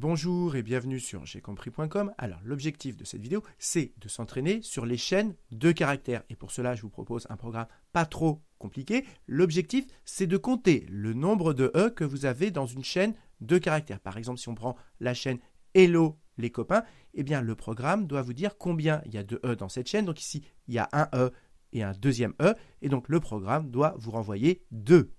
Bonjour et bienvenue sur j'ai compris.com, Alors l'objectif de cette vidéo, c'est de s'entraîner sur les chaînes de caractères. Et pour cela, je vous propose un programme pas trop compliqué. L'objectif, c'est de compter le nombre de E que vous avez dans une chaîne de caractères. Par exemple, si on prend la chaîne Hello les copains, eh bien le programme doit vous dire combien il y a de E dans cette chaîne. Donc ici, il y a un E et un deuxième E. Et donc le programme doit vous renvoyer deux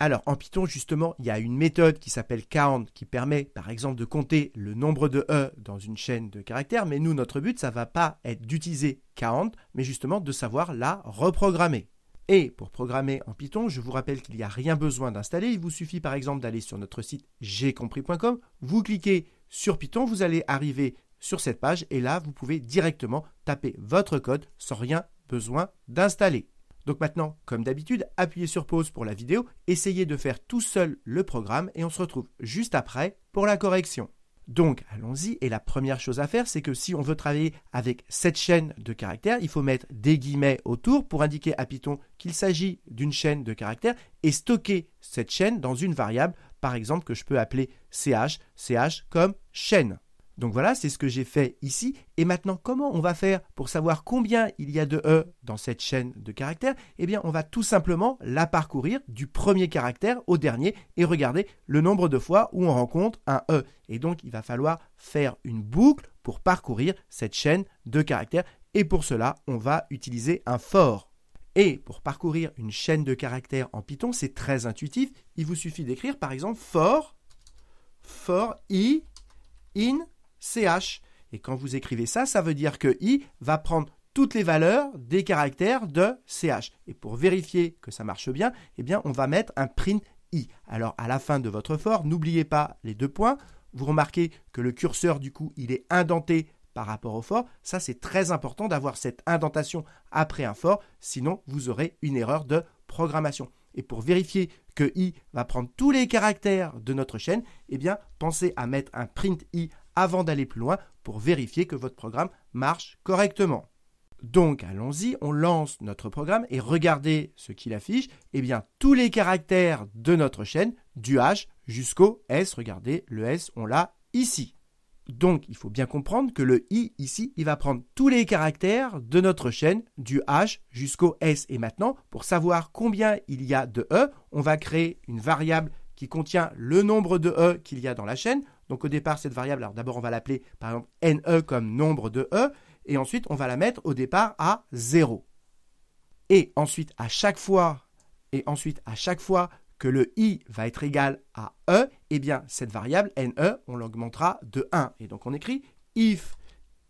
alors en Python justement, il y a une méthode qui s'appelle count qui permet par exemple de compter le nombre de E dans une chaîne de caractères, mais nous notre but ça va pas être d'utiliser count, mais justement de savoir la reprogrammer. Et pour programmer en Python, je vous rappelle qu'il n'y a rien besoin d'installer, il vous suffit par exemple d'aller sur notre site gcompris.com, vous cliquez sur Python, vous allez arriver sur cette page et là vous pouvez directement taper votre code sans rien besoin d'installer. Donc maintenant, comme d'habitude, appuyez sur pause pour la vidéo, essayez de faire tout seul le programme et on se retrouve juste après pour la correction. Donc allons-y et la première chose à faire c'est que si on veut travailler avec cette chaîne de caractères, il faut mettre des guillemets autour pour indiquer à Python qu'il s'agit d'une chaîne de caractères et stocker cette chaîne dans une variable par exemple que je peux appeler ch, ch comme chaîne. Donc voilà, c'est ce que j'ai fait ici. Et maintenant, comment on va faire pour savoir combien il y a de E dans cette chaîne de caractères Eh bien, on va tout simplement la parcourir du premier caractère au dernier et regarder le nombre de fois où on rencontre un E. Et donc, il va falloir faire une boucle pour parcourir cette chaîne de caractères. Et pour cela, on va utiliser un for. Et pour parcourir une chaîne de caractères en Python, c'est très intuitif. Il vous suffit d'écrire par exemple for, for i, in, CH. Et quand vous écrivez ça, ça veut dire que I va prendre toutes les valeurs des caractères de CH. Et pour vérifier que ça marche bien, eh bien, on va mettre un print I. Alors, à la fin de votre fort, n'oubliez pas les deux points. Vous remarquez que le curseur, du coup, il est indenté par rapport au fort. Ça, c'est très important d'avoir cette indentation après un fort, sinon vous aurez une erreur de programmation. Et pour vérifier que i va prendre tous les caractères de notre chaîne, eh bien, pensez à mettre un print i avant d'aller plus loin pour vérifier que votre programme marche correctement. Donc allons-y, on lance notre programme et regardez ce qu'il affiche. Eh bien, tous les caractères de notre chaîne, du H jusqu'au S, regardez, le S, on l'a ici. Donc il faut bien comprendre que le I ici, il va prendre tous les caractères de notre chaîne, du H jusqu'au S. Et maintenant, pour savoir combien il y a de E, on va créer une variable qui contient le nombre de E qu'il y a dans la chaîne. Donc au départ, cette variable, alors d'abord on va l'appeler par exemple NE comme nombre de E, et ensuite on va la mettre au départ à 0. Et ensuite à chaque fois, et ensuite à chaque fois que le i va être égal à e, eh bien cette variable NE, on l'augmentera de 1. Et donc on écrit if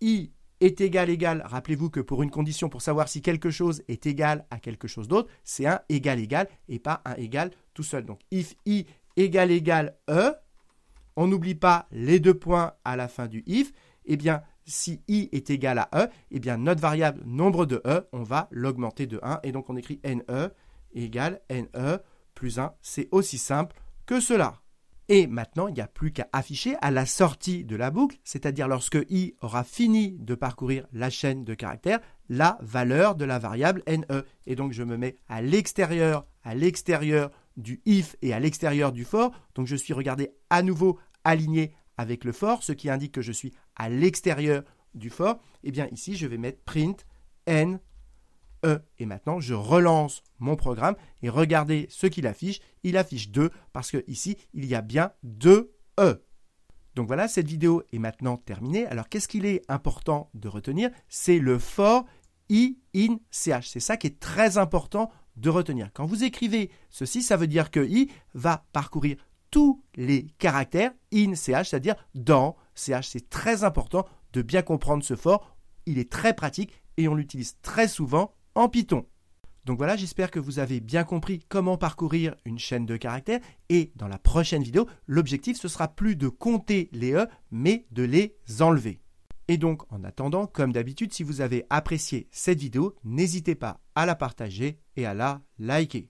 i est égal égal, rappelez-vous que pour une condition, pour savoir si quelque chose est égal à quelque chose d'autre, c'est un égal égal et pas un égal tout seul. Donc if i égal égal e, on n'oublie pas les deux points à la fin du if, eh bien, si i est égal à e, eh bien, notre variable nombre de e, on va l'augmenter de 1. Et donc, on écrit ne égale ne plus 1. C'est aussi simple que cela. Et maintenant, il n'y a plus qu'à afficher à la sortie de la boucle, c'est-à-dire lorsque i aura fini de parcourir la chaîne de caractères, la valeur de la variable ne. Et donc, je me mets à l'extérieur, à l'extérieur du if et à l'extérieur du for. Donc, je suis regardé à nouveau aligné avec le fort, ce qui indique que je suis à l'extérieur du fort. et eh bien ici je vais mettre print n e. Et maintenant je relance mon programme et regardez ce qu'il affiche. Il affiche 2 parce que ici il y a bien 2 e. Donc voilà, cette vidéo est maintenant terminée. Alors qu'est-ce qu'il est important de retenir C'est le fort i in ch. C'est ça qui est très important de retenir. Quand vous écrivez ceci, ça veut dire que i va parcourir tous les caractères in CH, c'est-à-dire dans CH. C'est très important de bien comprendre ce fort. Il est très pratique et on l'utilise très souvent en Python. Donc voilà, j'espère que vous avez bien compris comment parcourir une chaîne de caractères et dans la prochaine vidéo, l'objectif ce sera plus de compter les E mais de les enlever. Et donc en attendant, comme d'habitude, si vous avez apprécié cette vidéo, n'hésitez pas à la partager et à la liker.